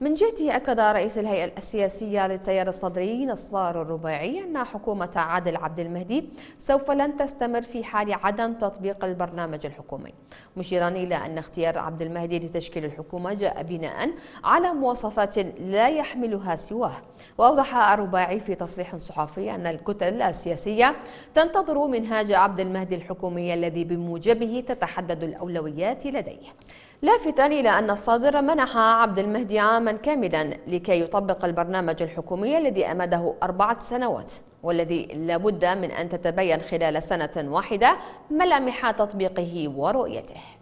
من جهته أكد رئيس الهيئة السياسية للتيار الصدري نصار الرباعي أن حكومة عادل عبد المهدي سوف لن تستمر في حال عدم تطبيق البرنامج الحكومي مشيرا إلى أن اختيار عبد المهدي لتشكيل الحكومة جاء بناء على مواصفات لا يحملها سواه وأوضح الرباعي في تصريح صحفي أن الكتل السياسية تنتظر منهاج عبد المهدي الحكومي الذي بموجبه تتحدد الأولويات لديه لافتا إلى أن الصدر منح عبد المهدي عاما كاملا لكي يطبق البرنامج الحكومي الذي أمده أربعة سنوات والذي لابد من أن تتبين خلال سنة واحدة ملامح تطبيقه ورؤيته